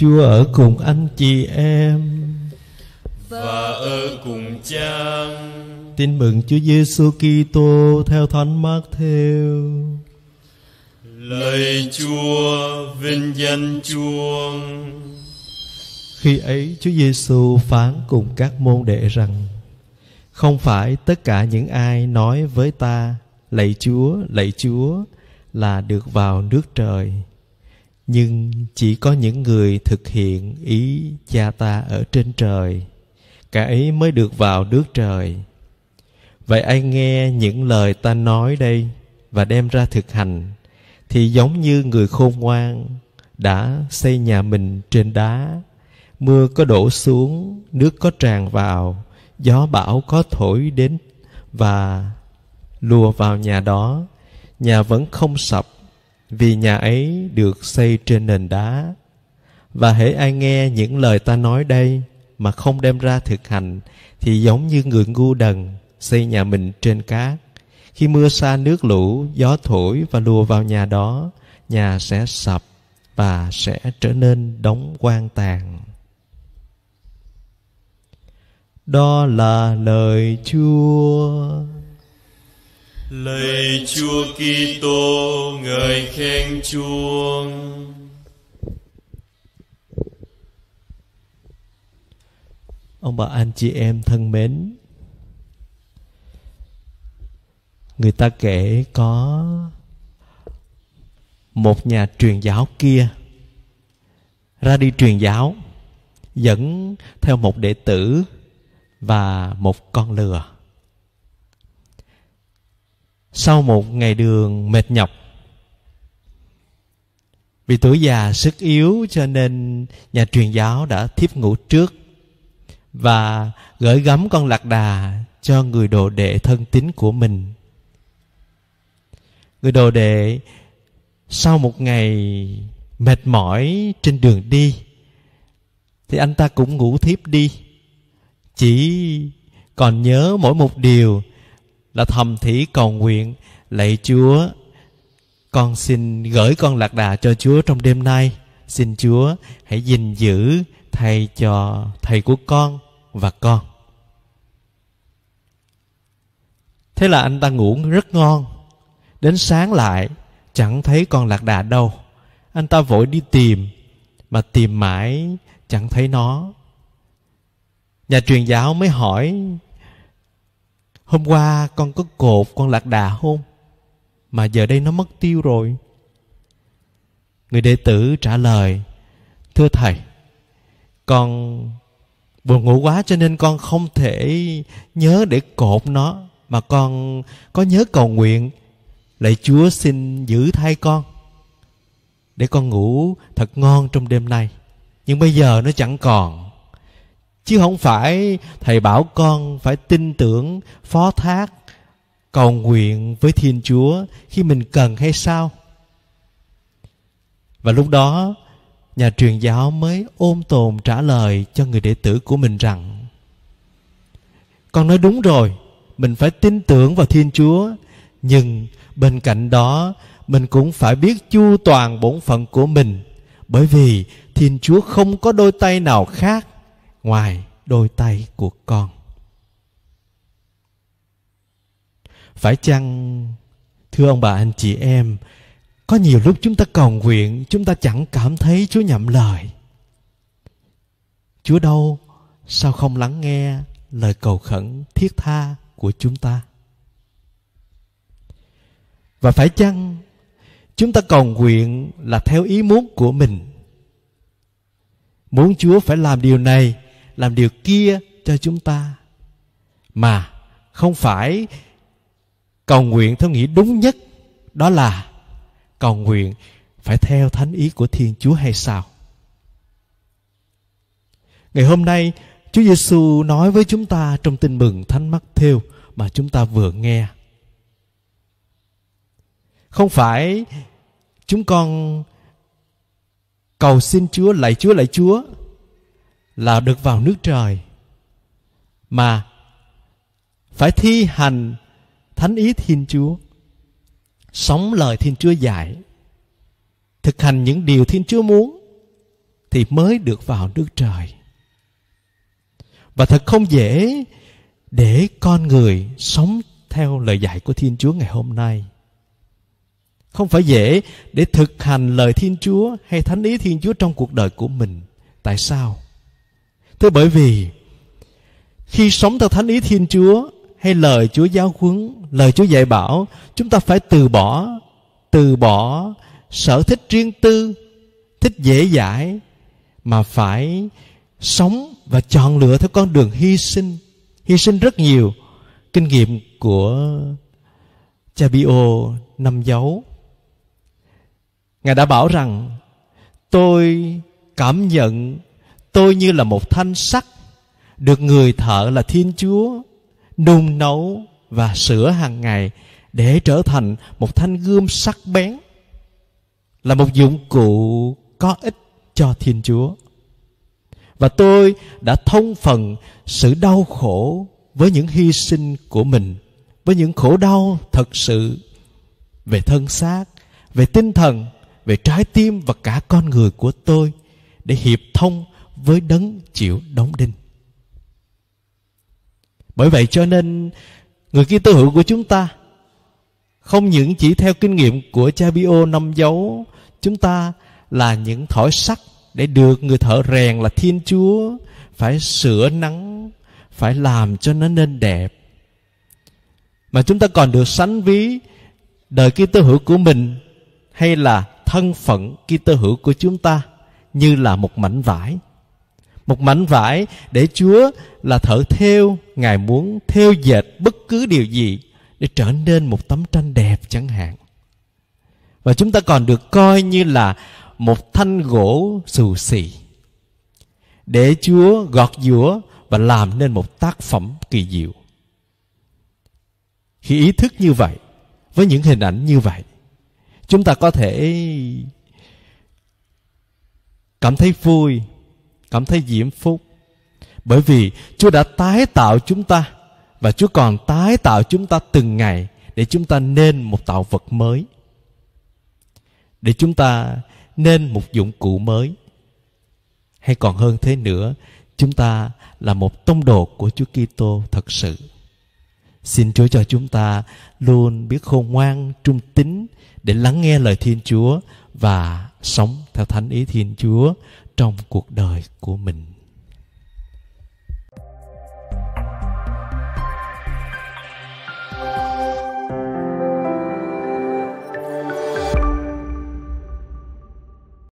Chúa ở cùng anh chị em và ở cùng cha. Tin mừng Chúa Giêsu Kitô theo Thánh Mát Theo. Lời Chúa, vinh danh Chúa. Khi ấy Chúa Giêsu phán cùng các môn đệ rằng: Không phải tất cả những ai nói với ta, lạy Chúa, lạy Chúa là được vào nước trời nhưng chỉ có những người thực hiện ý cha ta ở trên trời cả ấy mới được vào nước trời vậy ai nghe những lời ta nói đây và đem ra thực hành thì giống như người khôn ngoan đã xây nhà mình trên đá mưa có đổ xuống nước có tràn vào gió bão có thổi đến và lùa vào nhà đó nhà vẫn không sập vì nhà ấy được xây trên nền đá và hễ ai nghe những lời ta nói đây mà không đem ra thực hành thì giống như người ngu đần xây nhà mình trên cát khi mưa xa nước lũ gió thổi và lùa vào nhà đó nhà sẽ sập và sẽ trở nên đóng quan tàn đó là lời chúa Lạy Chúa Kitô, ngợi khen chuông. Ông bà anh chị em thân mến, người ta kể có một nhà truyền giáo kia ra đi truyền giáo dẫn theo một đệ tử và một con lừa sau một ngày đường mệt nhọc vì tuổi già sức yếu cho nên nhà truyền giáo đã thiếp ngủ trước và gửi gắm con lạc đà cho người đồ đệ thân tín của mình người đồ đệ sau một ngày mệt mỏi trên đường đi thì anh ta cũng ngủ thiếp đi chỉ còn nhớ mỗi một điều là thầm thỉ cầu nguyện lạy chúa con xin gửi con lạc đà cho chúa trong đêm nay xin chúa hãy gìn giữ thầy cho thầy của con và con thế là anh ta ngủ rất ngon đến sáng lại chẳng thấy con lạc đà đâu anh ta vội đi tìm mà tìm mãi chẳng thấy nó nhà truyền giáo mới hỏi hôm qua con có cột con lạc đà hôn mà giờ đây nó mất tiêu rồi người đệ tử trả lời thưa thầy con buồn ngủ quá cho nên con không thể nhớ để cột nó mà con có nhớ cầu nguyện lạy chúa xin giữ thay con để con ngủ thật ngon trong đêm nay nhưng bây giờ nó chẳng còn chứ không phải thầy bảo con phải tin tưởng phó thác cầu nguyện với thiên chúa khi mình cần hay sao và lúc đó nhà truyền giáo mới ôm tồn trả lời cho người đệ tử của mình rằng con nói đúng rồi mình phải tin tưởng vào thiên chúa nhưng bên cạnh đó mình cũng phải biết chu toàn bổn phận của mình bởi vì thiên chúa không có đôi tay nào khác ngoài đôi tay của con phải chăng thưa ông bà anh chị em có nhiều lúc chúng ta cầu nguyện chúng ta chẳng cảm thấy chúa nhậm lời chúa đâu sao không lắng nghe lời cầu khẩn thiết tha của chúng ta và phải chăng chúng ta cầu nguyện là theo ý muốn của mình muốn chúa phải làm điều này làm điều kia cho chúng ta mà không phải cầu nguyện theo nghĩa đúng nhất đó là cầu nguyện phải theo thánh ý của Thiên Chúa hay sao? Ngày hôm nay, Chúa Giêsu nói với chúng ta trong tin mừng Thánh Mắc Thêu mà chúng ta vừa nghe. Không phải chúng con cầu xin Chúa lạy Chúa lạy Chúa là được vào nước trời mà phải thi hành thánh ý thiên chúa sống lời thiên chúa dạy thực hành những điều thiên chúa muốn thì mới được vào nước trời và thật không dễ để con người sống theo lời dạy của thiên chúa ngày hôm nay không phải dễ để thực hành lời thiên chúa hay thánh ý thiên chúa trong cuộc đời của mình tại sao thế bởi vì khi sống theo thánh ý thiên chúa hay lời chúa giáo huấn lời chúa dạy bảo chúng ta phải từ bỏ từ bỏ sở thích riêng tư thích dễ dãi mà phải sống và chọn lựa theo con đường hy sinh hy sinh rất nhiều kinh nghiệm của cha bio năm dấu ngài đã bảo rằng tôi cảm nhận tôi như là một thanh sắt được người thợ là thiên chúa nung nấu và sửa hàng ngày để trở thành một thanh gươm sắc bén là một dụng cụ có ích cho thiên chúa và tôi đã thông phần sự đau khổ với những hy sinh của mình với những khổ đau thật sự về thân xác về tinh thần về trái tim và cả con người của tôi để hiệp thông với đấng chịu đóng đinh bởi vậy cho nên người kia tư hữu của chúng ta không những chỉ theo kinh nghiệm của cha bio năm dấu chúng ta là những thỏi sắt để được người thợ rèn là thiên chúa phải sửa nắng phải làm cho nó nên đẹp mà chúng ta còn được sánh ví đời ký tơ hữu của mình hay là thân phận ký tơ hữu của chúng ta như là một mảnh vải một mảnh vải để Chúa là thợ thêu Ngài muốn thêu dệt bất cứ điều gì để trở nên một tấm tranh đẹp chẳng hạn và chúng ta còn được coi như là một thanh gỗ xù xì để Chúa gọt giũa và làm nên một tác phẩm kỳ diệu khi ý thức như vậy với những hình ảnh như vậy chúng ta có thể cảm thấy vui cảm thấy diễm phúc bởi vì chúa đã tái tạo chúng ta và chúa còn tái tạo chúng ta từng ngày để chúng ta nên một tạo vật mới để chúng ta nên một dụng cụ mới hay còn hơn thế nữa chúng ta là một tông đồ của chúa kitô thật sự xin chúa cho chúng ta luôn biết khôn ngoan trung tín để lắng nghe lời thiên chúa và sống theo thánh ý Thiên Chúa trong cuộc đời của mình.